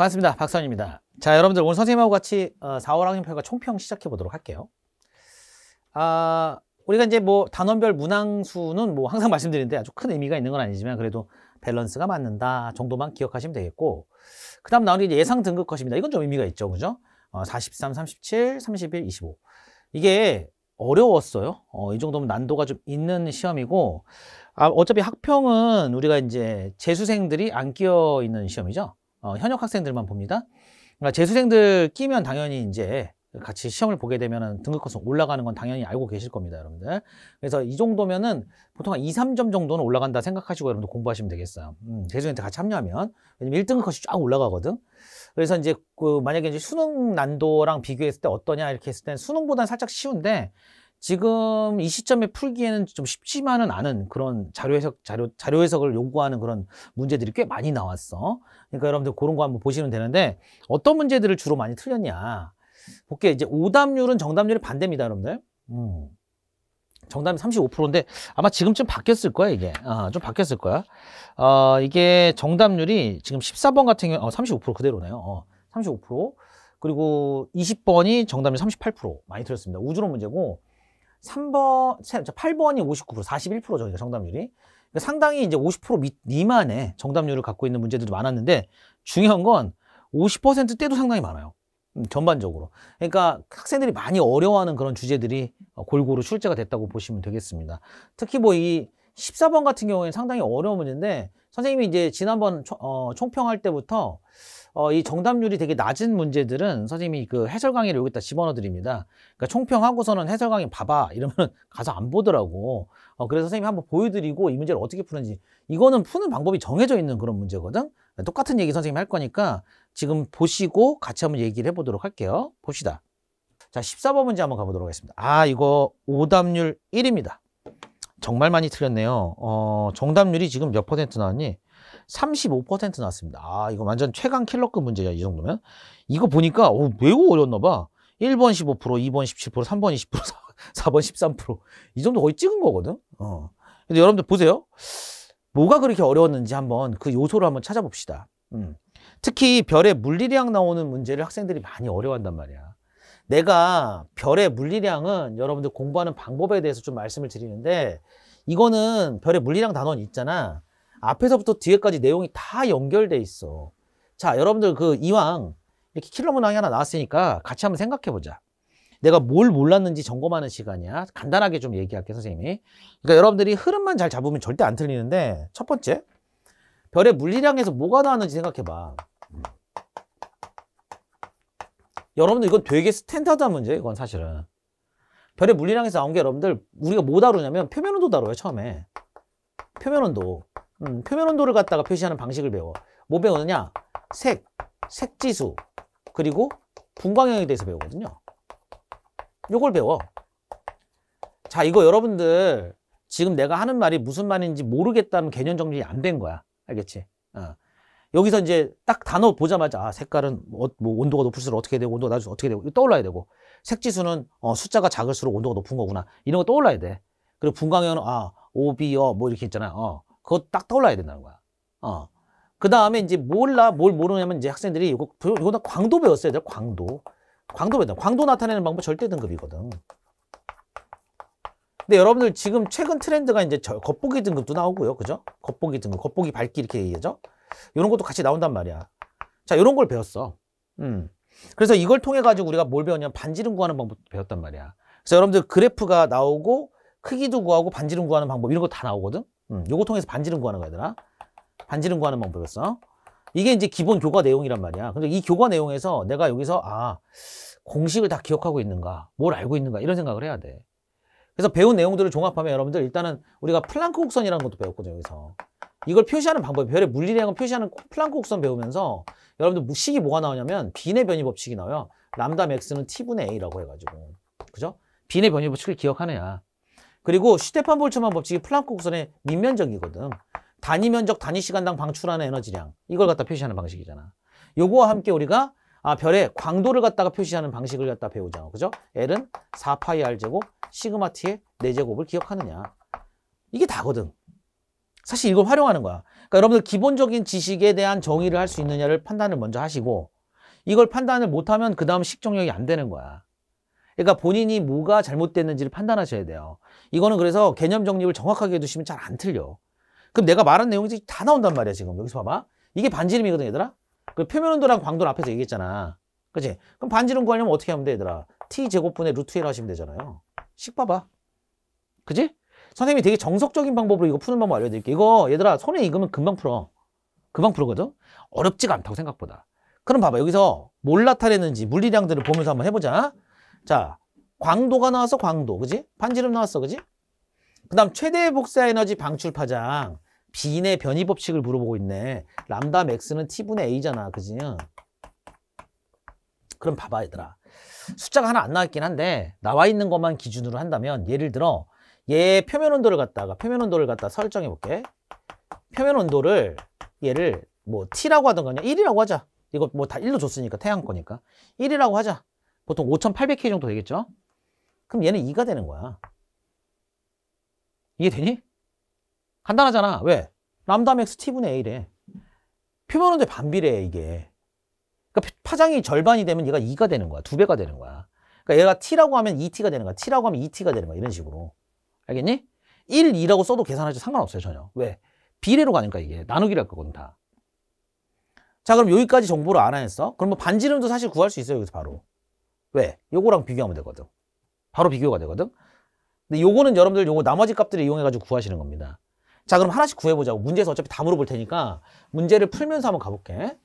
반갑습니다. 박선입니다. 자, 여러분들 오늘 선생님하고 같이 4월 어, 학년평가 총평 시작해 보도록 할게요. 아, 우리가 이제 뭐 단원별 문항수는 뭐 항상 말씀드리는데 아주 큰 의미가 있는 건 아니지만 그래도 밸런스가 맞는다 정도만 기억하시면 되겠고 그 다음 나오는 게 예상 등급 컷입니다. 이건 좀 의미가 있죠. 그죠? 어, 43, 37, 31, 25 이게 어려웠어요. 어, 이 정도면 난도가 좀 있는 시험이고 아, 어차피 학평은 우리가 이제 재수생들이 안 끼어 있는 시험이죠. 어, 현역 학생들만 봅니다. 그러니까 재수생들 끼면 당연히 이제 같이 시험을 보게 되면 등급컷은 올라가는 건 당연히 알고 계실 겁니다, 여러분들. 그래서 이 정도면은 보통 한 2, 3점 정도는 올라간다 생각하시고 여러분들 공부하시면 되겠어요. 음, 재수생들 같이 합류하면. 왜냐면 1등급컷이 쫙 올라가거든. 그래서 이제 그 만약에 이제 수능 난도랑 비교했을 때 어떠냐 이렇게 했을 땐 수능보다는 살짝 쉬운데 지금 이 시점에 풀기에는 좀 쉽지만은 않은 그런 자료 해석, 자료, 자료 해석을 요구하는 그런 문제들이 꽤 많이 나왔어. 그러니까 여러분들 그런 거 한번 보시면 되는데 어떤 문제들을 주로 많이 틀렸냐. 볼게 이제 오답률은 정답률이 반대입니다, 여러분들. 음. 정답이 35%인데 아마 지금쯤 바뀌었을 거야 이게 아, 좀 바뀌었을 거야 어, 이게 정답률이 지금 14번 같은 경우 어, 35% 그대로네요 어, 35% 그리고 20번이 정답률 38% 많이 틀렸습니다 우주론 문제고 3번, 8번이 59%, 41%죠. 그러니까 정답률이. 그러니까 상당히 이제 50% 미, 미만의 정답률을 갖고 있는 문제들도 많았는데 중요한 건 50%대도 상당히 많아요. 음, 전반적으로. 그러니까 학생들이 많이 어려워하는 그런 주제들이 어, 골고루 출제가 됐다고 보시면 되겠습니다. 특히 뭐 이 14번 같은 경우에는 상당히 어려운 문제인데 선생님이 이제 지난번 초, 어, 총평할 때부터 어, 이 정답률이 되게 낮은 문제들은 선생님이 그 해설 강의를 여기다 집어넣어 드립니다. 그러니까 총평하고서는 해설 강의 봐봐 이러면 가서 안 보더라고. 어, 그래서 선생님이 한번 보여드리고 이 문제를 어떻게 푸는지 이거는 푸는 방법이 정해져 있는 그런 문제거든. 네, 똑같은 얘기 선생님이 할 거니까 지금 보시고 같이 한번 얘기를 해보도록 할게요. 봅시다. 자, 14번 문제 한번 가보도록 하겠습니다. 아, 이거 오답률 1입니다. 정말 많이 틀렸네요. 어, 정답률이 지금 몇 퍼센트 나왔니? 35% 나왔습니다. 아, 이거 완전 최강 킬러급 문제야, 이 정도면. 이거 보니까, 어, 매우 어려웠나 봐. 1번 15%, 2번 17%, 3번 20%, 4번 13%. 이 정도 거의 찍은 거거든. 어. 근데 여러분들 보세요. 뭐가 그렇게 어려웠는지 한번 그 요소를 한번 찾아봅시다. 음. 특히 별의 물리량 나오는 문제를 학생들이 많이 어려워한단 말이야. 내가 별의 물리량은 여러분들 공부하는 방법에 대해서 좀 말씀을 드리는데 이거는 별의 물리량 단원 있잖아. 앞에서부터 뒤에까지 내용이 다 연결돼 있어. 자, 여러분들 그 이왕 이렇게 킬러 문항이 하나 나왔으니까 같이 한번 생각해 보자. 내가 뭘 몰랐는지 점검하는 시간이야. 간단하게 좀 얘기할게, 선생님이. 그러니까 여러분들이 흐름만 잘 잡으면 절대 안 틀리는데, 첫 번째, 별의 물리량에서 뭐가 나왔는지 생각해봐. 여러분들 이건 되게 스탠다드한 문제예요, 이건 사실은. 별의 물리량에서 나온 게 여러분들, 우리가 뭐 다루냐면 표면온도 다뤄요, 처음에. 표면온도. 음, 표면 온도를 갖다가 표시하는 방식을 배워. 뭐 배우느냐? 색, 색지수, 그리고 분광형에 대해서 배우거든요. 요걸 배워. 자, 이거 여러분들 지금 내가 하는 말이 무슨 말인지 모르겠다면 개념 정리 안 된 거야. 알겠지? 어. 여기서 이제 딱 단어 보자마자 아, 색깔은 뭐, 어, 뭐 온도가 높을수록 어떻게 되고 온도가 낮을수록 어떻게 되고 떠올라야 되고 색지수는 어, 숫자가 작을수록 온도가 높은 거구나 이런 거 떠올라야 돼. 그리고 분광형은 아 오비어 e, 뭐 이렇게 있잖아요. 어. 그거 딱 떠올라야 된다는 거야. 어. 그 다음에 이제 몰라, 뭘 모르냐면 이제 학생들이 이거, 이거는 광도 배웠어야 돼, 광도. 광도 배웠다. 광도 나타내는 방법 절대 등급이거든. 근데 여러분들 지금 최근 트렌드가 이제 저, 겉보기 등급도 나오고요. 그죠? 겉보기 등급, 겉보기 밝기 이렇게 얘기하죠? 이런 것도 같이 나온단 말이야. 자, 이런 걸 배웠어. 음. 그래서 이걸 통해 가지고 우리가 뭘 배웠냐면 반지름 구하는 방법 배웠단 말이야. 그래서 여러분들 그래프가 나오고 크기도 구하고 반지름 구하는 방법 이런 거 다 나오거든. 음, 요거 통해서 반지름 구하는 거야 얘들아 반지름 구하는 방법이었어 이게 이제 기본 교과 내용이란 말이야 근데 이 교과 내용에서 내가 여기서 아 공식을 다 기억하고 있는가 뭘 알고 있는가 이런 생각을 해야 돼 그래서 배운 내용들을 종합하면 여러분들 일단은 우리가 플랑크 곡선이라는 것도 배웠거든요 여기서 이걸 표시하는 방법 별의 물리량을 표시하는 플랑크 곡선 배우면서 여러분들 뭐 식이 뭐가 나오냐면 빈의 변이 법칙이 나와요 람다 맥스는 t분의 a라고 해가지고 그죠? 빈의 변이 법칙을 기억하느냐 그리고 슈테판 볼츠만 법칙이 플랑크 곡선의 밑면적이거든. 단위 면적, 단위 시간당 방출하는 에너지량. 이걸 갖다 표시하는 방식이잖아. 요거와 함께 우리가 아, 별의 광도를 갖다가 표시하는 방식을 갖다 배우자아 그죠? L은 4파이 R제곱, 시그마 T의 4제곱을 기억하느냐. 이게 다거든. 사실 이걸 활용하는 거야. 그러니까 여러분들 기본적인 지식에 대한 정의를 할 수 있느냐를 판단을 먼저 하시고 이걸 판단을 못하면 그 다음 식정력이 안 되는 거야. 그러니까 본인이 뭐가 잘못됐는지를 판단하셔야 돼요. 이거는 그래서 개념 정립을 정확하게 해두시면 잘 안 틀려. 그럼 내가 말한 내용이 다 나온단 말이야 지금 여기서 봐봐. 이게 반지름이거든 얘들아. 그 표면 온도랑 광도를 앞에서 얘기했잖아. 그치? 그럼 반지름 구하려면 어떻게 하면 돼 얘들아? t제곱분의 루트 1 하시면 되잖아요. 식 봐봐. 그지? 선생님이 되게 정석적인 방법으로 이거 푸는 방법 알려드릴게요. 이거 얘들아 손에 익으면 금방 풀어. 금방 풀거든? 어렵지가 않다고 생각보다. 그럼 봐봐 여기서 뭘 나타내는지 물리량들을 보면서 한번 해보자. 자, 광도가 나왔어, 광도. 그지? 반지름 나왔어, 그지? 그 다음 최대 복사 에너지 방출 파장. 빈의 변이 법칙을 물어보고 있네. 람다 맥스는 t분의 a잖아, 그지? 그럼 봐봐, 얘들아. 숫자가 하나 안 나왔긴 한데 나와 있는 것만 기준으로 한다면 예를 들어 얘 표면 온도를 갖다가 표면 온도를 갖다 설정해 볼게. 표면 온도를 얘를 뭐 T라고 하던 가냐 1이라고 하자. 이거 뭐 다 1로 줬으니까 태양 거니까 1이라고 하자. 보통 5800K 정도 되겠죠? 그럼 얘는 2가 되는 거야. 이해되니? 간단하잖아. 왜? 람다 맥스 T분의 A래. 표면온도의 반비례 이게. 그러니까 파장이 절반이 되면 얘가 2가 되는 거야. 2배가 되는 거야. 그러니까 얘가 T라고 하면 2T가 e 되는 거야. T라고 하면 2T가 e 되는 거야. 이런 식으로. 알겠니? 1, 2라고 써도 계산하지 상관없어요. 전혀. 왜? 비례로 가니까 이게. 나누기랄 거거든 다. 자 그럼 여기까지 정보를 알아냈어? 그럼 뭐 반지름도 사실 구할 수 있어요. 여기서 바로. 왜? 요거랑 비교하면 되거든. 바로 비교가 되거든. 근데 요거는 여러분들 요거 나머지 값들을 이용해가지고 구하시는 겁니다. 자, 그럼 하나씩 구해보자고. 문제에서 어차피 다 물어볼 테니까 문제를 풀면서 한번 가볼게.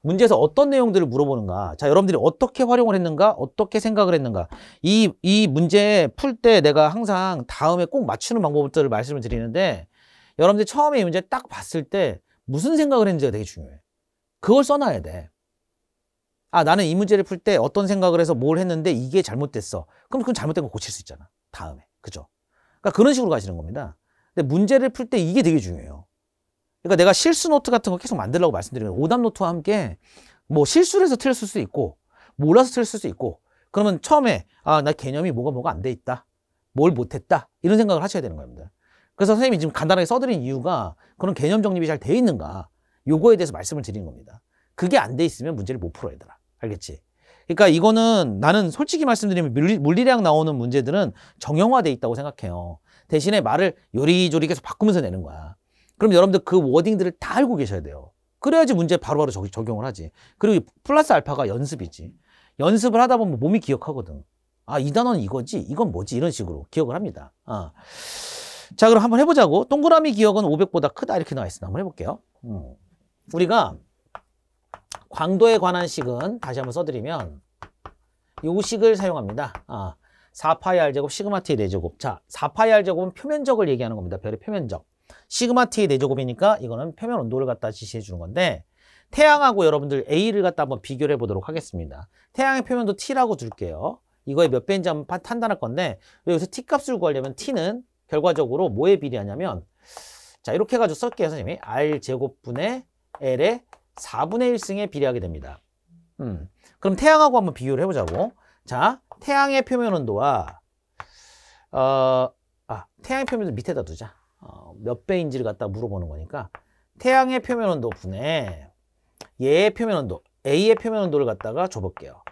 문제에서 어떤 내용들을 물어보는가. 자, 여러분들이 어떻게 활용을 했는가, 어떻게 생각을 했는가. 이, 이 문제 풀 때 내가 항상 다음에 꼭 맞추는 방법들을 말씀을 드리는데 여러분들이 처음에 이 문제 딱 봤을 때 무슨 생각을 했는지가 되게 중요해. 그걸 써놔야 돼. 아, 나는 이 문제를 풀 때 어떤 생각을 해서 뭘 했는데 이게 잘못됐어. 그럼 그건 잘못된 거 고칠 수 있잖아. 다음에. 그죠? 그러니까 그런 식으로 가시는 겁니다. 근데 문제를 풀 때 이게 되게 중요해요. 그러니까 내가 실수 노트 같은 거 계속 만들라고 말씀드리면 오답 노트와 함께 뭐 실수를 해서 틀렸을 수 있고 몰라서 틀렸을 수 있고 그러면 처음에 아, 나 개념이 뭐가 뭐가 안 돼 있다. 뭘 못했다. 이런 생각을 하셔야 되는 겁니다. 그래서 선생님이 지금 간단하게 써드린 이유가 그런 개념 정립이 잘 돼 있는가 요거에 대해서 말씀을 드리는 겁니다. 그게 안 돼 있으면 문제를 못 풀어 야 되라 알겠지? 그러니까 이거는 나는 솔직히 말씀드리면 물리, 물리량 나오는 문제들은 정형화돼 있다고 생각해요. 대신에 말을 요리조리 계속 바꾸면서 내는 거야. 그럼 여러분들 그 워딩들을 다 알고 계셔야 돼요. 그래야지 문제 바로바로 바로 적용을 하지. 그리고 플러스 알파가 연습이지. 연습을 하다 보면 몸이 기억하거든. 아, 이 단어는 이거지? 이건 뭐지? 이런 식으로 기억을 합니다. 아. 자, 그럼 한번 해보자고. 동그라미 기억은 500보다 크다. 이렇게 나와 있어 한번 해볼게요. 음. 우리가 광도에 관한 식은 다시 한번 써드리면 요 식을 사용합니다. 아, 4파이 r제곱 시그마 t 4제곱. 자, 4파이 r제곱은 표면적을 얘기하는 겁니다. 별의 표면적. 시그마 t 4제곱이니까 이거는 표면 온도를 갖다 지시해 주는 건데 태양하고 여러분들 A를 갖다 한번 비교를 해보도록 하겠습니다. 태양의 표면도 T라고 둘게요. 이거의 몇 배인지 한번 판단할 건데 여기서 T 값을 구하려면 T는 결과적으로 뭐에 비례하냐면 자 이렇게 해가지고 썼게요 선생님이 R제곱분의 L의 4분의 1승에 비례하게 됩니다. 음. 그럼 태양하고 한번 비교를 해보자고. 자, 태양의 표면 온도와 어, 아, 태양의 표면도 밑에다 두자. 어, 몇 배인지를 갖다 물어보는 거니까 태양의 표면 온도 분에 얘의 표면 온도, A의 표면 온도를 갖다가 줘볼게요.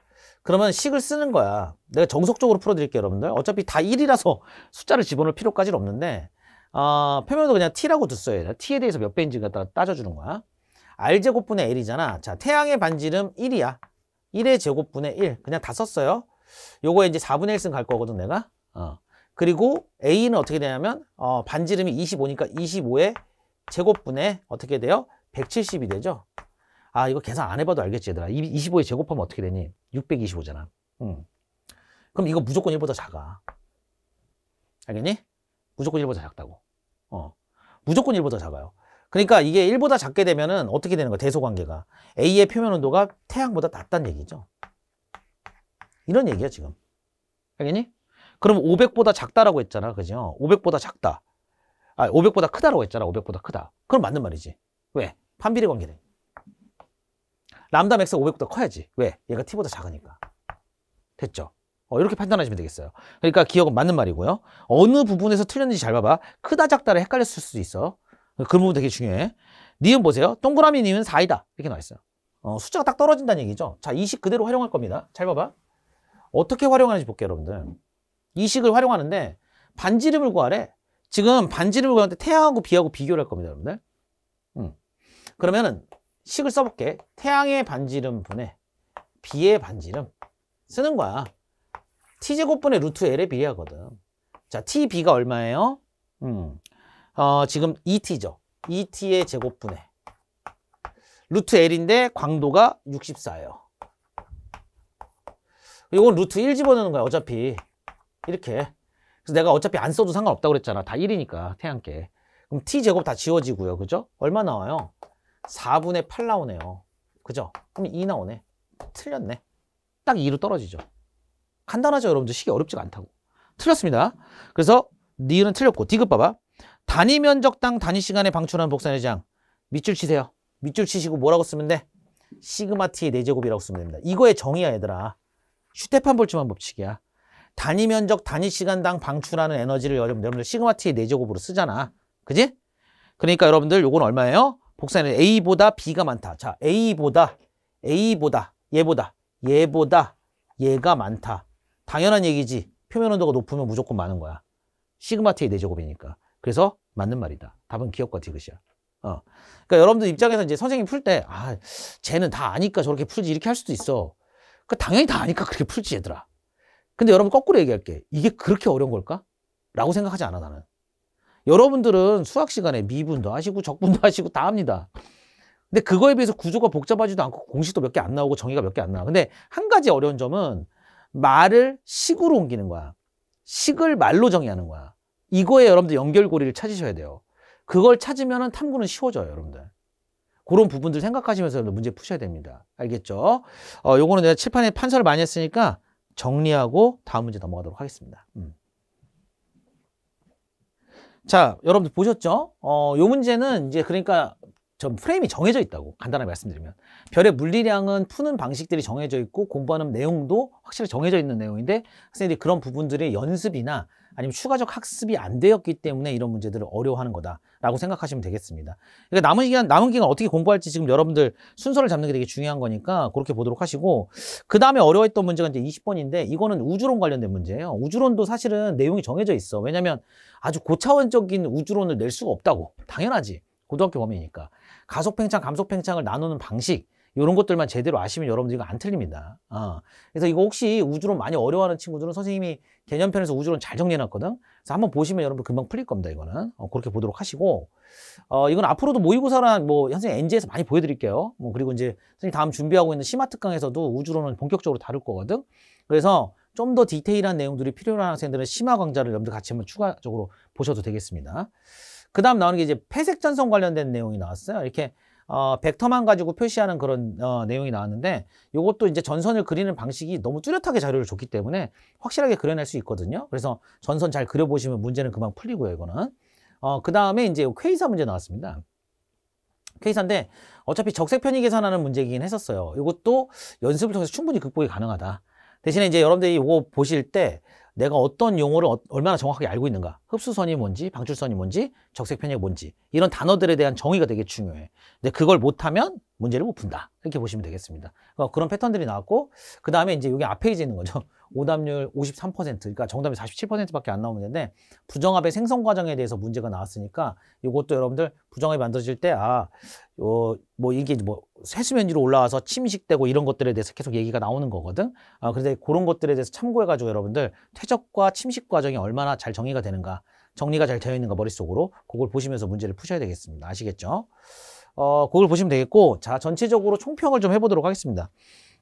그러면 식을 쓰는 거야. 내가 정석적으로 풀어드릴게요, 여러분들. 어차피 다 1이라서 숫자를 집어넣을 필요까지는 없는데 어, 표면 온도 그냥 T라고 뒀어요. T에 대해서 몇 배인지 갖다가 따져주는 거야. R제곱분의 L이잖아. 자, 태양의 반지름 1이야. 1의 제곱분의 1. 그냥 다 썼어요. 요거 이제 4분의 1승 갈 거거든, 내가. 어. 그리고 A는 어떻게 되냐면, 어, 반지름이 25니까 25의 제곱분의 어떻게 돼요? 170이 되죠. 아, 이거 계산 안 해봐도 알겠지, 얘들아. 25의 제곱하면 어떻게 되니? 625잖아. 음. 그럼 이거 무조건 1보다 작아. 알겠니? 무조건 1보다 작다고. 어. 무조건 1보다 작아요. 그러니까 이게 1보다 작게 되면은 어떻게 되는 거야? 대소관계가. A의 표면 온도가 태양보다 낮다는 얘기죠. 이런 얘기야, 지금. 알겠니? 그럼 500보다 작다라고 했잖아. 그죠? 500보다 작다. 아, 500보다 크다라고 했잖아. 500보다 크다. 그럼 맞는 말이지. 왜? 판비례 관계네. 람다 맥스 500보다 커야지. 왜? 얘가 t보다 작으니까. 됐죠? 어, 이렇게 판단하시면 되겠어요. 그러니까 기억은 맞는 말이고요. 어느 부분에서 틀렸는지 잘 봐봐. 크다 작다를 헷갈렸을 수도 있어. 그 부분 되게 중요해. 니은 보세요. 동그라미 니은 4이다. 이렇게 나와 있어요. 어, 숫자가 딱 떨어진다는 얘기죠. 자, 이 식 그대로 활용할 겁니다. 잘 봐봐. 어떻게 활용하는지 볼게요, 여러분들. 이식을 활용하는데 반지름을 구하래. 지금 반지름을 구하는데 태양하고 비하고 비교를 할 겁니다, 여러분들. 음. 그러면은 식을 써볼게. 태양의 반지름 분의 비의 반지름 쓰는 거야. t제곱분의 루트 l에 비례하거든. 자, tb가 얼마예요? 음. 어, 지금 ET죠. ET의 제곱분의 루트 L인데 광도가 64예요. 이건 루트 1 집어넣는 거야. 어차피 이렇게. 그래서 내가 어차피 안 써도 상관없다고 그랬잖아. 다 1이니까 태양계. 그럼 T제곱 다 지워지고요. 그죠? 얼마 나와요? 4분의 8 나오네요. 그죠? 그럼 2 나오네. 틀렸네. 딱 2로 떨어지죠. 간단하죠, 여러분들. 식이 어렵지가 않다고. 틀렸습니다. 그래서 니은 틀렸고 디귿 봐봐. 단위 면적당 단위 시간에 방출하는 복사내장 밑줄 치세요. 밑줄 치시고 뭐라고 쓰면 돼? 시그마 t의 4제곱이라고 쓰면 됩니다. 이거의 정의야 얘들아. 슈테판 볼츠만 법칙이야. 단위 면적 단위 시간당 방출하는 에너지를 여러분들 시그마 t의 4제곱으로 쓰잖아. 그지? 그러니까 여러분들 요건 얼마예요? 복사는 a보다 b가 많다. 자, a보다 a보다 얘보다 얘보다 얘가 많다. 당연한 얘기지. 표면 온도가 높으면 무조건 많은 거야. 시그마 t의 4제곱이니까. 그래서 맞는 말이다. 답은 기억과 디귿이야. 어. 그러니까 여러분들 입장에서 이제 선생님 풀 때, 아, 쟤는 다 아니까 저렇게 풀지 이렇게 할 수도 있어. 그 그러니까 당연히 다 아니까 그렇게 풀지 얘들아. 근데 여러분 거꾸로 얘기할게. 이게 그렇게 어려운 걸까? 라고 생각하지 않아 나는. 여러분들은 수학 시간에 미분도 하시고 적분도 하시고 다 합니다. 근데 그거에 비해서 구조가 복잡하지도 않고 공식도 몇 개 안 나오고 정의가 몇 개 안 나와. 근데 한 가지 어려운 점은 말을 식으로 옮기는 거야. 식을 말로 정의하는 거야. 이거에 여러분들 연결고리를 찾으셔야 돼요. 그걸 찾으면 탐구는 쉬워져요, 여러분들. 그런 부분들 생각하시면서 문제 푸셔야 됩니다. 알겠죠? 어, 요거는 내가 칠판에 판서를 많이 했으니까 정리하고 다음 문제 넘어가도록 하겠습니다. 음. 자, 여러분들 보셨죠? 어, 요 문제는 이제 그러니까 전 프레임이 정해져 있다고 간단하게 말씀드리면 별의 물리량은 푸는 방식들이 정해져 있고 공부하는 내용도 확실히 정해져 있는 내용인데 학생들이 그런 부분들의 연습이나 아니면 추가적 학습이 안 되었기 때문에 이런 문제들을 어려워하는 거다라고 생각하시면 되겠습니다. 그러니까 남은 기간 남은 기간 어떻게 공부할지 지금 여러분들 순서를 잡는 게 되게 중요한 거니까 그렇게 보도록 하시고 그 다음에 어려워했던 문제가 이제 20번인데 이거는 우주론 관련된 문제예요. 우주론도 사실은 내용이 정해져 있어. 왜냐하면 아주 고차원적인 우주론을 낼 수가 없다고 당연하지 고등학교 범위니까 가속팽창, 감속팽창을 나누는 방식 이런 것들만 제대로 아시면 여러분들 이거 안 틀립니다. 어. 그래서 이거 혹시 우주론 많이 어려워하는 친구들은 선생님이 개념편에서 우주론 잘 정리해놨거든. 그래서 한번 보시면 여러분 들 금방 풀릴 겁니다. 이거는 어, 그렇게 보도록 하시고 어, 이건 앞으로도 모의고사란 뭐 선생님 NG에서 많이 보여드릴게요. 뭐 그리고 이제 선생님 다음 준비하고 있는 심화특강에서도 우주론은 본격적으로 다룰 거거든. 그래서 좀 더 디테일한 내용들이 필요한 학생들은 심화 강좌를 여러분들 같이 한번 추가적으로 보셔도 되겠습니다. 그 다음 나오는 게 이제 폐색전선 관련된 내용이 나왔어요. 이렇게 어, 벡터만 가지고 표시하는 그런 어, 내용이 나왔는데 이것도 이제 전선을 그리는 방식이 너무 뚜렷하게 자료를 줬기 때문에 확실하게 그려낼 수 있거든요. 그래서 전선 잘 그려보시면 문제는 금방 풀리고요, 이거는. 어, 그 다음에 이제 퀘이사 문제 나왔습니다. 퀘이사인데 어차피 적색 편이 계산하는 문제이긴 했었어요. 이것도 연습을 통해서 충분히 극복이 가능하다. 대신에 이제 여러분들이 이거 보실 때 내가 어떤 용어를 어, 얼마나 정확하게 알고 있는가 흡수선이 뭔지 방출선이 뭔지 적색편이 뭔지 이런 단어들에 대한 정의가 되게 중요해 근데 그걸 못하면 문제를 못 푼다 이렇게 보시면 되겠습니다 어, 그런 패턴들이 나왔고 그 다음에 이제 여기 앞에 이제 있는 거죠 오답률 53% 그러니까 정답이 47%밖에 안 나오는데 부정합의 생성 과정에 대해서 문제가 나왔으니까 이것도 여러분들 부정합이 만들어질 때아 뭐 이게 뭐 세수면 위로 올라와서 침식되고 이런 것들에 대해서 계속 얘기가 나오는 거거든 아, 그런데 그런 것들에 대해서 참고해가지고 여러분들 퇴 최적과 침식 과정이 얼마나 잘 정리가 되는가, 정리가 잘 되어 있는가 머릿속으로 그걸 보시면서 문제를 푸셔야 되겠습니다. 아시겠죠? 어, 그걸 보시면 되겠고, 자, 전체적으로 총평을 좀 해보도록 하겠습니다.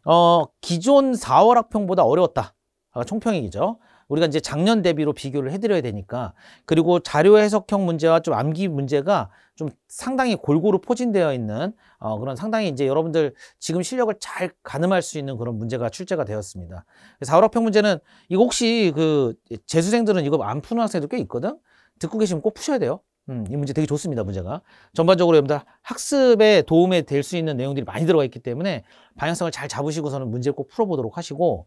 어, 기존 4월 학평보다 어려웠다. 아, 총평이죠. 우리가 이제 작년 대비로 비교를 해드려야 되니까. 그리고 자료 해석형 문제와 좀 암기 문제가 좀 상당히 골고루 포진되어 있는 어, 그런 상당히 이제 여러분들 지금 실력을 잘 가늠할 수 있는 그런 문제가 출제가 되었습니다. 그래서 4월학평 문제는 이거 혹시 그 재수생들은 이거 안 푸는 학생도 꽤 있거든? 듣고 계시면 꼭 푸셔야 돼요. 음, 이 문제 되게 좋습니다, 문제가. 전반적으로 여러분들 학습에 도움이 될 수 있는 내용들이 많이 들어가 있기 때문에 방향성을 잘 잡으시고서는 문제를 꼭 풀어보도록 하시고,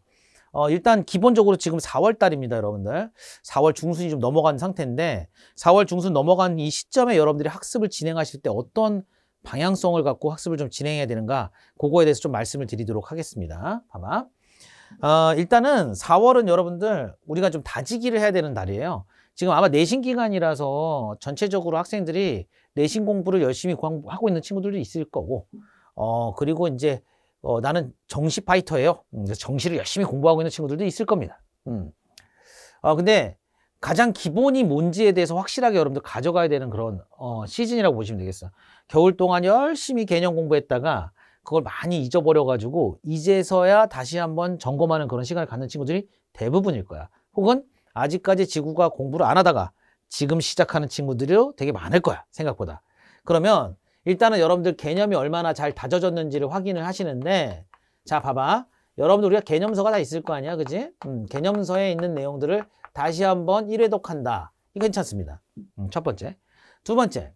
어, 일단 기본적으로 지금 4월 달입니다, 여러분들. 4월 중순이 좀 넘어간 상태인데 4월 중순 넘어간 이 시점에 여러분들이 학습을 진행하실 때 어떤 방향성을 갖고 학습을 좀 진행해야 되는가 그거에 대해서 좀 말씀을 드리도록 하겠습니다. 봐봐. 어, 일단은 4월은 여러분들 우리가 좀 다지기를 해야 되는 달이에요. 지금 아마 내신 기간이라서 전체적으로 학생들이 내신 공부를 열심히 하고 있는 친구들도 있을 거고 어 그리고 이제 어, 나는 정시 파이터예요. 음, 정시를 열심히 공부하고 있는 친구들도 있을 겁니다. 음. 어, 근데 가장 기본이 뭔지에 대해서 확실하게 여러분들 가져가야 되는 그런 어, 시즌이라고 보시면 되겠어요. 겨울 동안 열심히 개념 공부했다가 그걸 많이 잊어버려가지고 이제서야 다시 한번 점검하는 그런 시간을 갖는 친구들이 대부분일 거야. 혹은 아직까지 지구가 공부를 안 하다가 지금 시작하는 친구들이 되게 많을 거야. 생각보다. 그러면 일단은 여러분들 개념이 얼마나 잘 다져졌는지를 확인을 하시는데 자 봐봐 여러분들 우리가 개념서가 다 있을 거 아니야 그지? 음, 개념서에 있는 내용들을 다시 한번 일회독한다 괜찮습니다 음, 첫 번째 두 번째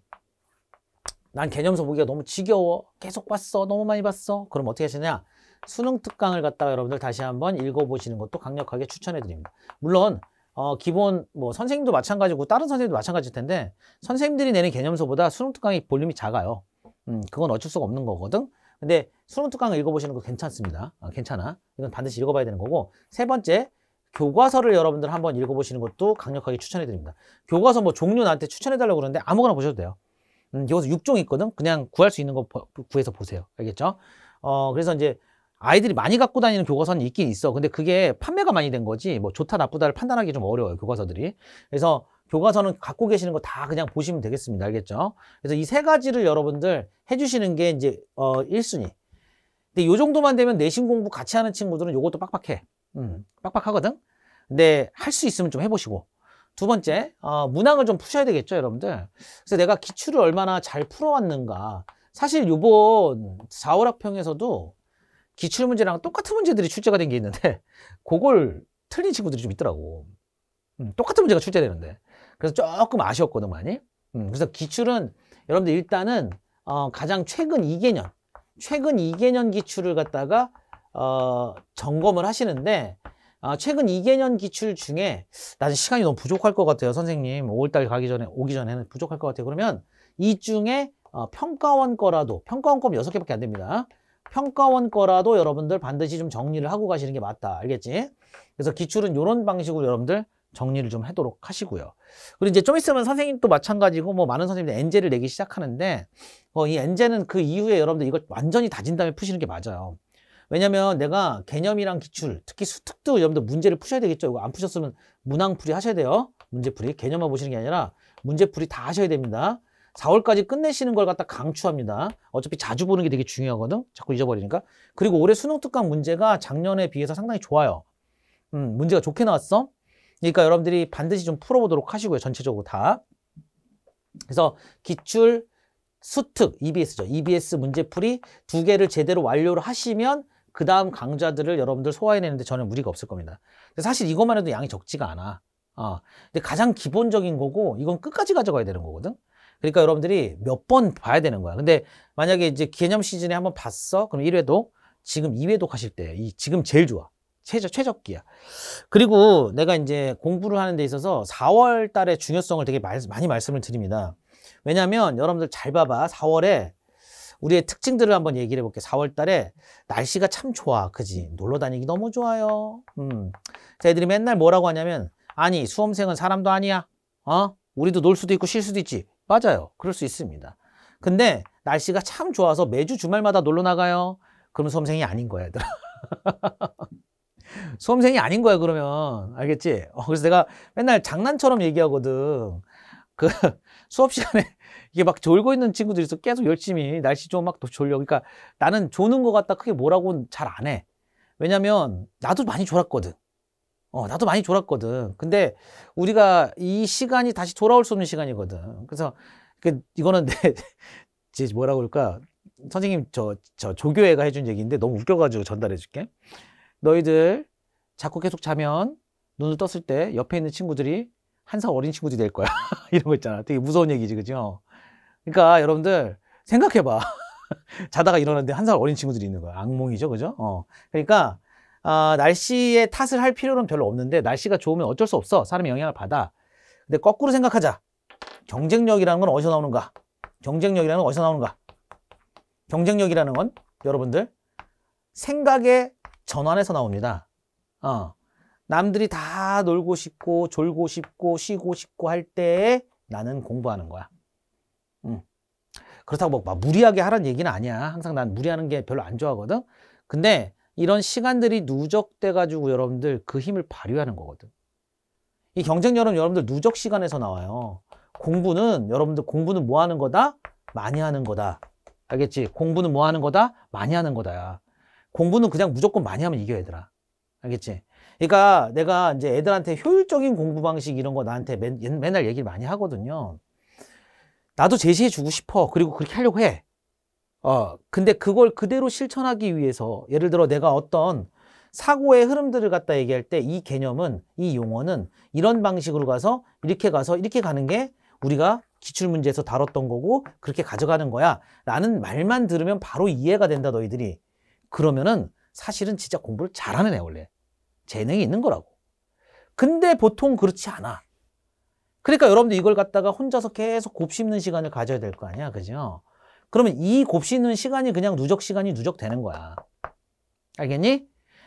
난 개념서 보기가 너무 지겨워 계속 봤어 너무 많이 봤어 그럼 어떻게 하시냐 수능 특강을 갖다가 여러분들 다시 한번 읽어보시는 것도 강력하게 추천해 드립니다 물론 어, 기본 뭐 선생님도 마찬가지고 다른 선생님도 마찬가지일 텐데 선생님들이 내는 개념서보다 수능 특강의 볼륨이 작아요. 음, 그건 어쩔 수가 없는 거거든. 근데 수능 특강을 읽어보시는 거 괜찮습니다. 아, 괜찮아. 이건 반드시 읽어봐야 되는 거고 세 번째 교과서를 여러분들 한번 읽어보시는 것도 강력하게 추천해드립니다. 교과서 뭐 종류 나한테 추천해달라고 그러는데 아무거나 보셔도 돼요. 음, 교과서 6종 있거든. 그냥 구할 수 있는 거 구해서 보세요. 알겠죠? 어, 그래서 이제 아이들이 많이 갖고 다니는 교과서는 있긴 있어. 근데 그게 판매가 많이 된 거지 뭐 좋다 나쁘다를 판단하기 좀 어려워요 교과서들이. 그래서 교과서는 갖고 계시는 거 다 그냥 보시면 되겠습니다. 알겠죠? 그래서 이 세 가지를 여러분들 해주시는 게 이제 어 1순위. 근데 요 정도만 되면 내신 공부 같이 하는 친구들은 요것도 빡빡해. 음, 빡빡하거든? 근데 할 수 있으면 좀 해보시고. 두 번째, 어, 문항을 좀 푸셔야 되겠죠, 여러분들. 그래서 내가 기출을 얼마나 잘 풀어왔는가. 사실 요번 4월 학평에서도 기출 문제랑 똑같은 문제들이 출제가 된 게 있는데 그걸 틀린 친구들이 좀 있더라고. 음, 똑같은 문제가 출제되는데 그래서 조금 아쉬웠거든 많이. 음, 그래서 기출은 여러분들 일단은 어, 가장 최근 2개년 최근 2개년 기출을 갖다가 어, 점검을 하시는데 어, 최근 2개년 기출 중에 나는 시간이 너무 부족할 것 같아요 선생님 5월달 가기 전에 오기 전에는 부족할 것 같아요 그러면 이 중에 어, 평가원 거라도 평가원 거면 6개밖에 안 됩니다 평가원 거라도 여러분들 반드시 좀 정리를 하고 가시는 게 맞다. 알겠지? 그래서 기출은 이런 방식으로 여러분들 정리를 좀 하도록 하시고요. 그리고 이제 좀 있으면 선생님도 마찬가지고 뭐 많은 선생님들 엔젤을 내기 시작하는데 어, 이엔젤은그 이후에 여러분들 이걸 완전히 다진 다음에 푸시는 게 맞아요. 왜냐면 내가 개념이랑 기출, 특히 수특도 여러분들 문제를 푸셔야 되겠죠. 이거 안 푸셨으면 문항풀이 하셔야 돼요. 문제풀이. 개념만 보시는 게 아니라 문제풀이 다 하셔야 됩니다. 4월까지 끝내시는 걸 갖다 강추합니다. 어차피 자주 보는 게 되게 중요하거든. 자꾸 잊어버리니까. 그리고 올해 수능 특강 문제가 작년에 비해서 상당히 좋아요. 음, 문제가 좋게 나왔어. 그러니까 여러분들이 반드시 좀 풀어보도록 하시고요. 전체적으로 다. 그래서 기출, 수특, EBS죠. EBS 문제풀이 두 개를 제대로 완료를 하시면 그 다음 강좌들을 여러분들 소화해내는데 전혀 무리가 없을 겁니다. 근데 사실 이것만 해도 양이 적지가 않아. 어. 근데 가장 기본적인 거고 이건 끝까지 가져가야 되는 거거든. 그러니까 여러분들이 몇 번 봐야 되는 거야. 근데 만약에 이제 개념 시즌에 한번 봤어? 그럼 1회도 지금 2회도 가실 때이 지금 제일 좋아. 최저, 최적기야. 그리고 내가 이제 공부를 하는 데 있어서 4월 달의 중요성을 되게 말, 많이 말씀을 드립니다. 왜냐면 하 여러분들 잘 봐봐. 4월에 우리의 특징들을 한번 얘기를 해볼게. 4월 달에 날씨가 참 좋아. 그지? 놀러 다니기 너무 좋아요. 음. 자, 애들이 맨날 뭐라고 하냐면, 아니, 수험생은 사람도 아니야. 어? 우리도 놀 수도 있고 쉴 수도 있지. 맞아요. 그럴 수 있습니다. 근데 날씨가 참 좋아서 매주 주말마다 놀러 나가요. 그럼 수험생이 아닌 거야, 얘들아. 수험생이 아닌 거야, 그러면. 알겠지? 어, 그래서 내가 맨날 장난처럼 얘기하거든. 그 수업 시간에 이게 막 졸고 있는 친구들이 있어. 계속 열심히 날씨 좋으면 막 졸려. 그러니까 나는 조는 것 같다 크게 뭐라고는 잘안 해. 왜냐면 나도 많이 졸았거든. 어, 나도 많이 졸았거든. 근데 우리가 이 시간이 다시 돌아올 수 없는 시간이거든. 그래서 그 이거는 내 뭐라고 그럴까? 선생님 저 저 조교회가 해준 얘기인데 너무 웃겨가지고 전달해 줄게. 너희들 자꾸 계속 자면 눈을 떴을 때 옆에 있는 친구들이 한 살 어린 친구들이 될 거야. 이런 거 있잖아. 되게 무서운 얘기지, 그죠? 그러니까 여러분들 생각해봐. 자다가 일어났는데 한 살 어린 친구들이 있는 거야. 악몽이죠, 그죠? 어. 그러니까 어, 날씨에 탓을 할 필요는 별로 없는데 날씨가 좋으면 어쩔 수 없어. 사람이 영향을 받아. 근데 거꾸로 생각하자. 경쟁력이라는 건 어디서 나오는가? 경쟁력이라는 건 어디서 나오는가? 경쟁력이라는 건 여러분들 생각의 전환에서 나옵니다. 어. 남들이 다 놀고 싶고 졸고 싶고 쉬고 싶고 할 때에 나는 공부하는 거야. 음. 그렇다고 막 무리하게 하라는 얘기는 아니야. 항상 난 무리하는 게 별로 안 좋아하거든. 근데 이런 시간들이 누적돼 가지고 여러분들 그 힘을 발휘하는 거거든. 이 경쟁력은 여러분들 누적 시간에서 나와요. 공부는 여러분들 공부는 뭐 하는 거다? 많이 하는 거다. 알겠지? 공부는 뭐 하는 거다? 많이 하는 거다야. 공부는 그냥 무조건 많이 하면 이겨 얘들아. 알겠지? 그러니까 내가 이제 애들한테 효율적인 공부 방식 이런 거 나한테 맨, 맨날 얘기를 많이 하거든요. 나도 제시해 주고 싶어. 그리고 그렇게 하려고 해. 어, 근데 그걸 그대로 실천하기 위해서 예를 들어 내가 어떤 사고의 흐름들을 갖다 얘기할 때 이 개념은 이 용어는 이런 방식으로 가서 이렇게 가서 이렇게 가는 게 우리가 기출문제에서 다뤘던 거고 그렇게 가져가는 거야 라는 말만 들으면 바로 이해가 된다 너희들이 그러면은 사실은 진짜 공부를 잘하는 애 원래 재능이 있는 거라고 근데 보통 그렇지 않아 그러니까 여러분들 이걸 갖다가 혼자서 계속 곱씹는 시간을 가져야 될 거 아니야 그죠 그러면 이 곱씹는 시간이 그냥 누적 시간이 누적되는 거야. 알겠니?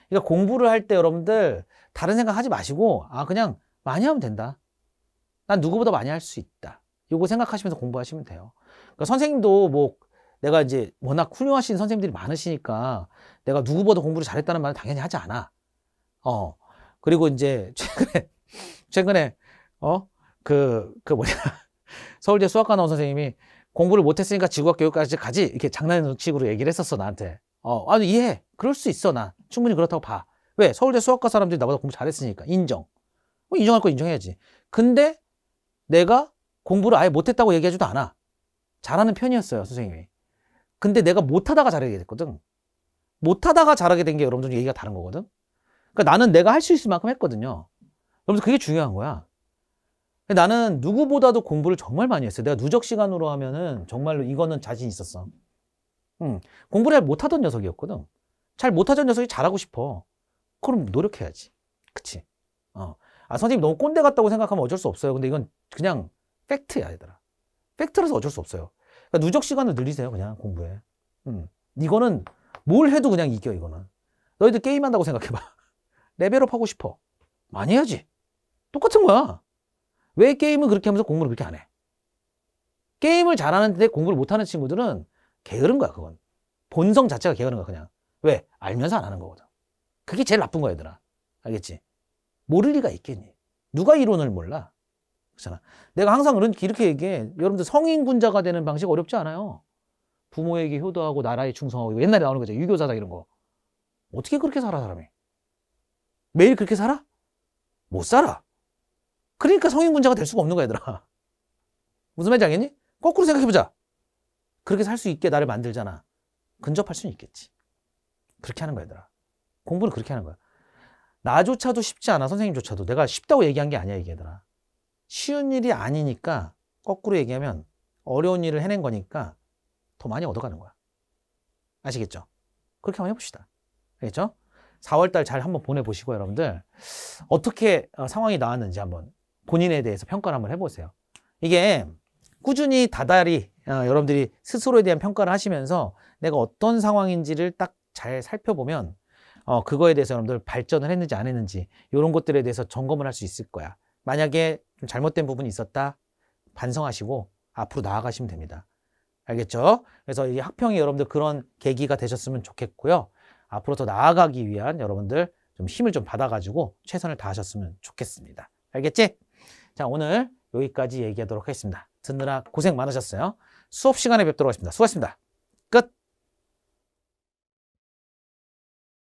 그러니까 공부를 할 때 여러분들 다른 생각 하지 마시고 아 그냥 많이 하면 된다. 난 누구보다 많이 할 수 있다. 요거 생각하시면서 공부하시면 돼요. 그러니까 선생님도 뭐 내가 이제 워낙 훌륭하신 선생님들이 많으시니까 내가 누구보다 공부를 잘했다는 말은 당연히 하지 않아. 어. 그리고 이제 최근에 최근에 어 그그 그 뭐냐 서울대 수학과 나온 선생님이 공부를 못했으니까 지구학 교육까지 가지 이렇게 장난의 식으로 얘기를 했었어 나한테 어 아니 이해 그럴 수 있어 나 충분히 그렇다고 봐왜 서울대 수학과 사람들이 나보다 공부 잘했으니까 인정 뭐 인정할 거 인정해야지 근데 내가 공부를 아예 못했다고 얘기하지도 않아 잘하는 편이었어요 선생님이 근데 내가 못하다가 잘하게 됐거든 못하다가 잘하게 된 게 여러분들 얘기가 다른 거거든 그러니까 나는 내가 할 수 있을 만큼 했거든요 여러분들 그게 중요한 거야 나는 누구보다도 공부를 정말 많이 했어요. 내가 누적 시간으로 하면은 정말로 이거는 자신 있었어. 응. 공부를 잘 못하던 녀석이었거든. 잘 못하던 녀석이 잘하고 싶어. 그럼 노력해야지. 그치? 어. 아, 선생님 너무 꼰대 같다고 생각하면 어쩔 수 없어요. 근데 이건 그냥 팩트야, 얘들아. 팩트라서 어쩔 수 없어요. 그러니까 누적 시간을 늘리세요, 그냥 공부에. 음. 이거는 뭘 해도 그냥 이겨, 이거는. 너희들 게임한다고 생각해봐. 레벨업 하고 싶어. 많이 해야지. 똑같은 거야. 왜게임을 그렇게 하면서 공부를 그렇게 안 해? 게임을 잘하는데 공부를 못하는 친구들은 게으른 거야, 그건. 본성 자체가 게으른 거야, 그냥. 왜? 알면서 안 하는 거거든. 그게 제일 나쁜 거야, 얘들아. 알겠지? 모를 리가 있겠니? 누가 이론을 몰라? 그렇잖아. 내가 항상 이렇게 얘기해. 여러분들 성인군자가 되는 방식 어렵지 않아요. 부모에게 효도하고 나라에 충성하고 옛날에 나오는 거죠. 유교사다 이런 거. 어떻게 그렇게 살아, 사람이? 매일 그렇게 살아? 못 살아. 그러니까 성인군자가 될 수가 없는 거야, 얘들아. 무슨 말인지 알겠니? 거꾸로 생각해보자. 그렇게 살 수 있게 나를 만들잖아. 근접할 수는 있겠지. 그렇게 하는 거야, 얘들아. 공부를 그렇게 하는 거야. 나조차도 쉽지 않아, 선생님조차도. 내가 쉽다고 얘기한 게 아니야, 이게 얘들아. 쉬운 일이 아니니까 거꾸로 얘기하면 어려운 일을 해낸 거니까 더 많이 얻어가는 거야. 아시겠죠? 그렇게 한번 해봅시다. 알겠죠? 4월달 잘 한번 보내보시고 여러분들 어떻게 어, 상황이 나왔는지 한번 본인에 대해서 평가를 한번 해보세요. 이게 꾸준히 다달이 어, 여러분들이 스스로에 대한 평가를 하시면서 내가 어떤 상황인지를 딱 잘 살펴보면 어, 그거에 대해서 여러분들 발전을 했는지 안 했는지 이런 것들에 대해서 점검을 할 수 있을 거야. 만약에 좀 잘못된 부분이 있었다 반성하시고 앞으로 나아가시면 됩니다. 알겠죠? 그래서 이 학평이 여러분들 그런 계기가 되셨으면 좋겠고요. 앞으로 더 나아가기 위한 여러분들 좀 힘을 좀 받아가지고 최선을 다하셨으면 좋겠습니다. 알겠지? 자, 오늘 여기까지 얘기하도록 하겠습니다. 듣느라 고생 많으셨어요. 수업 시간에 뵙도록 하겠습니다. 수고하셨습니다.